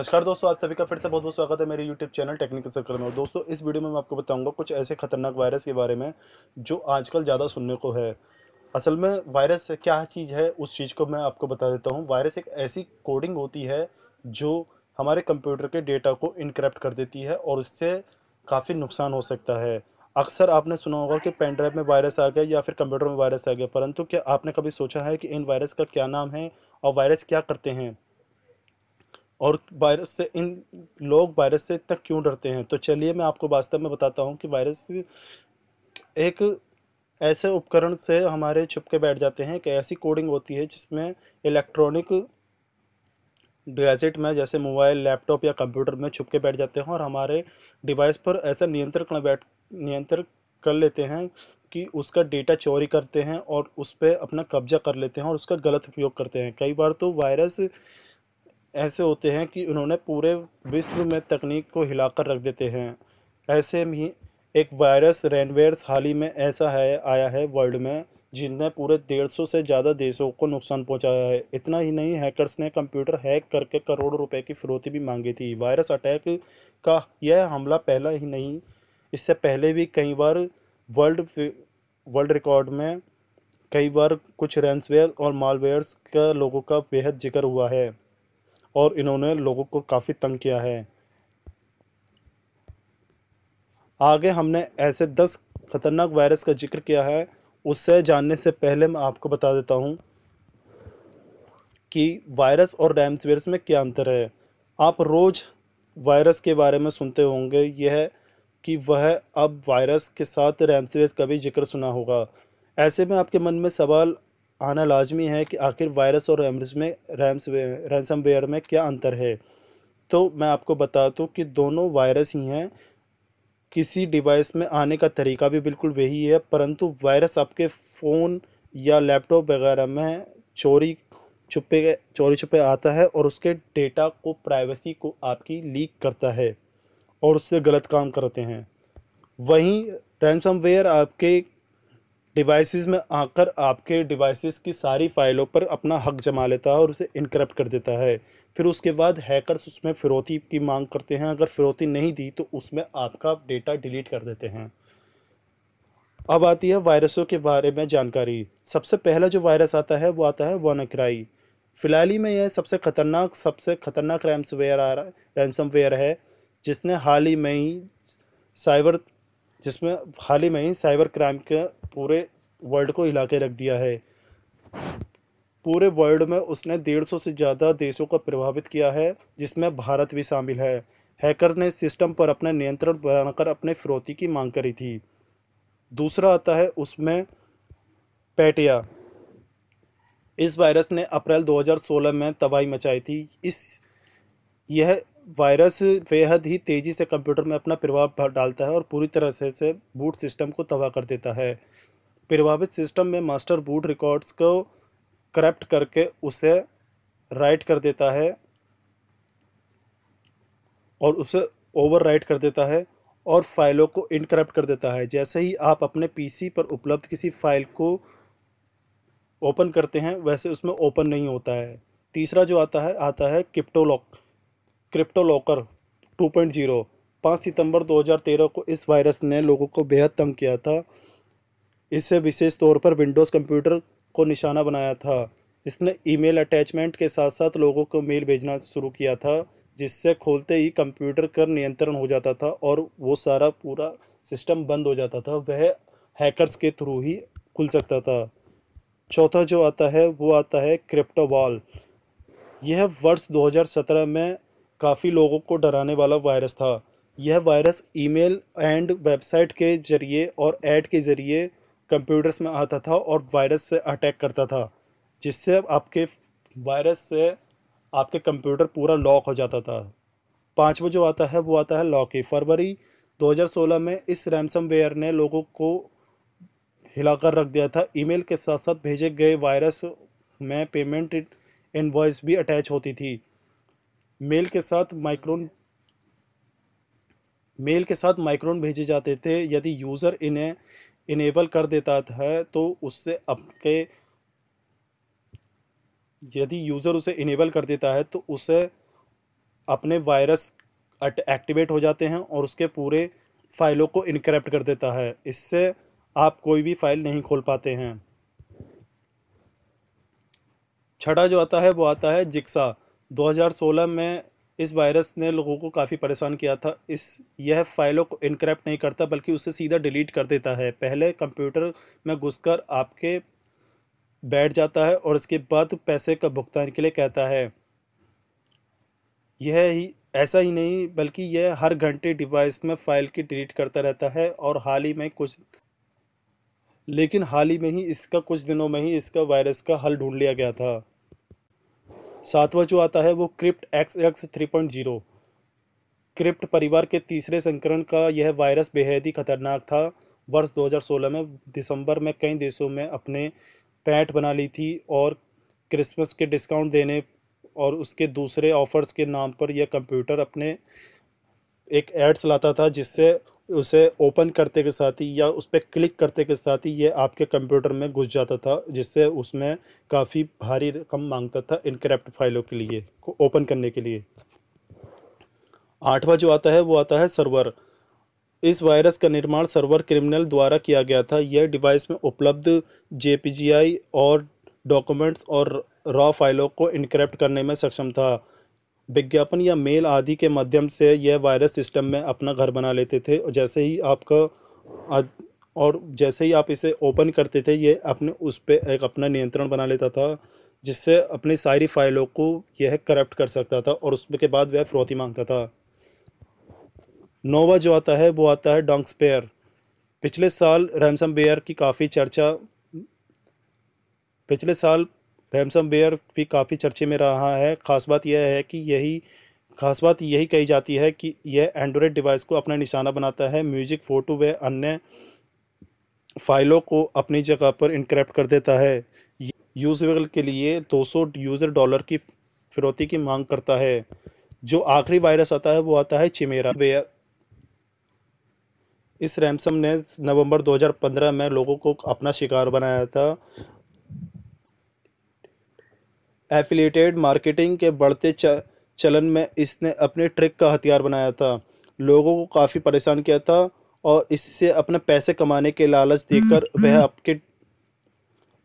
नमस्कार दोस्तों आप सभी का फिर से बहुत बहुत स्वागत है मेरे YouTube चैनल टेक्निकल सर्कल में और दोस्तों इस वीडियो में मैं आपको बताऊंगा कुछ ऐसे खतरनाक वायरस के बारे में जो आजकल ज़्यादा सुनने को है असल में वायरस क्या चीज़ है उस चीज़ को मैं आपको बता देता हूँ वायरस एक ऐसी कोडिंग होती है जो हमारे कंप्यूटर के डेटा को इनक्रप्ट कर देती है और उससे काफ़ी नुकसान हो सकता है अक्सर आपने सुना होगा कि पेन ड्राइव में वायरस आ गया या फिर कंप्यूटर में वायरस आ गया परंतु क्या आपने कभी सोचा है कि इन वायरस का क्या नाम है और वायरस क्या करते हैं और वायरस से इन लोग वायरस से इतना क्यों डरते हैं तो चलिए मैं आपको वास्तव में बताता हूँ कि वायरस एक ऐसे उपकरण से हमारे छिपके बैठ जाते हैं कि ऐसी कोडिंग होती है जिसमें इलेक्ट्रॉनिक गैजेट में जैसे मोबाइल लैपटॉप या कंप्यूटर में छुप के बैठ जाते हैं और हमारे डिवाइस पर ऐसा नियंत्रण बैठ नियंत्रण कर लेते हैं कि उसका डेटा चोरी करते हैं और उस पर अपना कब्जा कर लेते हैं और उसका गलत उपयोग करते हैं कई बार तो वायरस ऐसे होते हैं कि उन्होंने पूरे विश्व में तकनीक को हिलाकर रख देते हैं ऐसे में एक वायरस रेनवेयर्स हाल ही में ऐसा है आया है वर्ल्ड में जिसने पूरे डेढ़ सौ से ज़्यादा देशों को नुकसान पहुंचाया है इतना ही नहीं हैकर्स ने कंप्यूटर हैक करके करोड़ों रुपए की फिरौती भी मांगी थी वायरस अटैक का यह हमला पहला ही नहीं इससे पहले भी कई बार वर्ल्ड वर्ल्ड रिकॉर्ड में कई बार कुछ रेंसवेयर और मालवेयर्स का लोगों का बेहद जिक्र हुआ है और इन्होंने लोगों को काफ़ी तंग किया है आगे हमने ऐसे दस खतरनाक वायरस का जिक्र किया है उससे जानने से पहले मैं आपको बता देता हूँ कि वायरस और रैम्सवेयर्स में क्या अंतर है आप रोज़ वायरस के बारे में सुनते होंगे यह कि वह अब वायरस के साथ रैमसेवेज का भी जिक्र सुना होगा ऐसे में आपके मन में सवाल आना लाजमी है कि आखिर वायरस और रैम्स में रैम्स वेयर में क्या अंतर है तो मैं आपको बता दूँ कि दोनों वायरस ही हैं किसी डिवाइस में आने का तरीका भी बिल्कुल वही है परंतु वायरस आपके फ़ोन या लैपटॉप वगैरह में चोरी छुपे चोरी छुपे आता है और उसके डेटा को प्राइवेसी को आपकी लीक करता है और उससे गलत काम करते हैं वहीं वेयर आपके डिवाइसेस में आकर आपके डिवाइसेस की सारी फाइलों पर अपना हक जमा लेता है और उसे इनक्रप्ट कर देता है फिर उसके बाद हैकर्स उसमें फ़िरौती की मांग करते हैं अगर फ़िरौती नहीं दी तो उसमें आपका डेटा डिलीट कर देते हैं अब आती है वायरसों के बारे में जानकारी सबसे पहला जो वायरस आता है वो आता है वनक्राई फ़िलहाल ही में यह सबसे ख़तरनाक सबसे ख़तरनाक रैमसवेयर आ रहा है रैमसमवेयर है जिसने हाल ही में ही साइबर जिसमें हाल ही में ही साइबर क्राइम का पूरे वर्ल्ड को हिला के रख दिया है पूरे वर्ल्ड में उसने डेढ़ सौ से ज़्यादा देशों को प्रभावित किया है जिसमें भारत भी शामिल है हैकर ने सिस्टम पर अपना नियंत्रण बनाकर अपने फिरौती की मांग करी थी दूसरा आता है उसमें पैटिया इस वायरस ने अप्रैल 2016 में तबाही मचाई थी इस यह वायरस बेहद ही तेज़ी से कंप्यूटर में अपना प्रभाव डालता है और पूरी तरह से, से बूट सिस्टम को तबाह कर देता है प्रभावित सिस्टम में मास्टर बूट रिकॉर्ड्स को करप्ट करके उसे राइट कर देता है और उसे ओवर राइट कर देता है और फाइलों को इनक्रप्ट कर देता है जैसे ही आप अपने पीसी पर उपलब्ध किसी फाइल को ओपन करते हैं वैसे उसमें ओपन नहीं होता है तीसरा जो आता है आता है किप्टोलॉक क्रिप्टो लॉकर 2.0 दो हज़ार तेरह को इस वायरस ने लोगों को बेहद तंग किया था इससे विशेष तौर पर विंडोज़ कंप्यूटर को निशाना बनाया था इसने ईमेल अटैचमेंट के साथ साथ लोगों को मेल भेजना शुरू किया था जिससे खोलते ही कंप्यूटर का नियंत्रण हो जाता था और वो सारा पूरा सिस्टम बंद हो जाता था वह हैकर्स के थ्रू ही खुल सकता था चौथा जो आता है वो आता है क्रिप्टो वॉल यह वर्ष 2017 में काफ़ी लोगों को डराने वाला वायरस था यह वायरस ईमेल एंड वेबसाइट के जरिए और ऐड के ज़रिए कंप्यूटर्स में आता था और वायरस से अटैक करता था जिससे आपके वायरस से आपके कंप्यूटर पूरा लॉक हो जाता था पाँचवा जो आता है वो आता है लॉकी फरवरी 2016 में इस रैमसम वेयर ने लोगों को हिलाकर रख दिया था ईमेल के साथ साथ भेजे गए वायरस में पेमेंट इन्वॉइस भी अटैच होती थी मेल के साथ माइक्रोन मेल के साथ माइक्रोन भेजे जाते थे यदि यूज़र इन्हें इनेबल कर देता है तो उससे आपके यदि यूज़र उसे इनेबल कर देता है तो उसे अपने वायरस एक्टिवेट हो जाते हैं और उसके पूरे फाइलों को इनक्रप्ट कर देता है इससे आप कोई भी फाइल नहीं खोल पाते हैं छठा जो आता है वो आता है जिक्सा 2016 में इस वायरस ने लोगों को काफ़ी परेशान किया था इस यह फाइलों को इनक्रैप्ट नहीं करता बल्कि उसे सीधा डिलीट कर देता है पहले कंप्यूटर में घुसकर आपके बैठ जाता है और इसके बाद पैसे का भुगतान के लिए कहता है यह ही ऐसा ही नहीं बल्कि यह हर घंटे डिवाइस में फ़ाइल की डिलीट करता रहता है और हाल ही में कुछ लेकिन हाल ही में ही इसका कुछ दिनों में ही इसका वायरस का हल ढूंढ लिया गया था सातवां जो आता है वो crypt X X three point zero crypt परिवार के तीसरे संकरण का यह वायरस बेहद ही खतरनाक था वर्ष 2016 में दिसंबर में कई देशों में अपने पैट बना ली थी और क्रिसमस के डिस्काउंट देने और उसके दूसरे ऑफर्स के नाम पर यह कंप्यूटर अपने एक एड्स लाता था जिससे उसे ओपन करते के साथ ही या उस पर क्लिक करते के साथ ही ये आपके कंप्यूटर में घुस जाता था जिससे उसमें काफ़ी भारी रकम मांगता था इनक्रप्ट फाइलों के लिए को ओपन करने के लिए आठवां जो आता है वो आता है सर्वर इस वायरस का निर्माण सर्वर क्रिमिनल द्वारा किया गया था यह डिवाइस में उपलब्ध जे और डॉक्यूमेंट्स और रॉ फाइलों को इनक्रप्ट करने में सक्षम था विज्ञापन या मेल आदि के माध्यम से यह वायरस सिस्टम में अपना घर बना लेते थे और जैसे ही आपका और जैसे ही आप इसे ओपन करते थे ये अपने उस पर एक अपना नियंत्रण बना लेता था जिससे अपनी सारी फाइलों को यह करप्ट कर सकता था और उसके बाद वह फ्रौती मांगता था नोवा जो आता है वो आता है डोंक्सपेयर पिछले साल रैमसम बेयर की काफ़ी चर्चा पिछले साल रैमसम वेयर भी काफ़ी चर्चे में रहा है खास बात यह है कि यही खास बात यही कही जाती है कि यह एंड्रॉयड डिवाइस को अपना निशाना बनाता है म्यूजिक फ़ोटो व अन्य फाइलों को अपनी जगह पर इनक्रैप्ट कर देता है यूजल के लिए 200 यूज़र डॉलर की फिरौती की मांग करता है जो आखिरी वायरस आता है वो आता है चिमेरा वेयर इस रैमसम ने नवंबर 2015 में लोगों को अपना शिकार बनाया था एफिलेटेड मार्केटिंग के बढ़ते चलन में इसने अपने ट्रिक का हथियार बनाया था लोगों को काफ़ी परेशान किया था और इससे अपने पैसे कमाने के लालच देकर वह आपके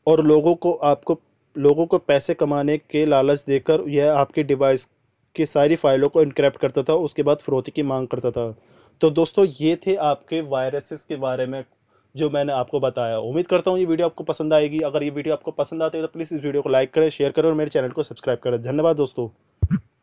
और लोगों को आपको लोगों को पैसे कमाने के लालच देकर यह आपके डिवाइस की सारी फाइलों को इनक्रेप्ट करता था उसके बाद फरोती की मांग करता था तो दोस्तों ये थे आपके वायरसेस के बारे में जो मैंने आपको बताया उम्मीद करता हूँ ये वीडियो आपको पसंद आएगी अगर ये वीडियो आपको पसंद आती है तो प्लीज़ इस वीडियो को लाइक करें शेयर करें और मेरे चैनल को सब्सक्राइब करें धन्यवाद दोस्तों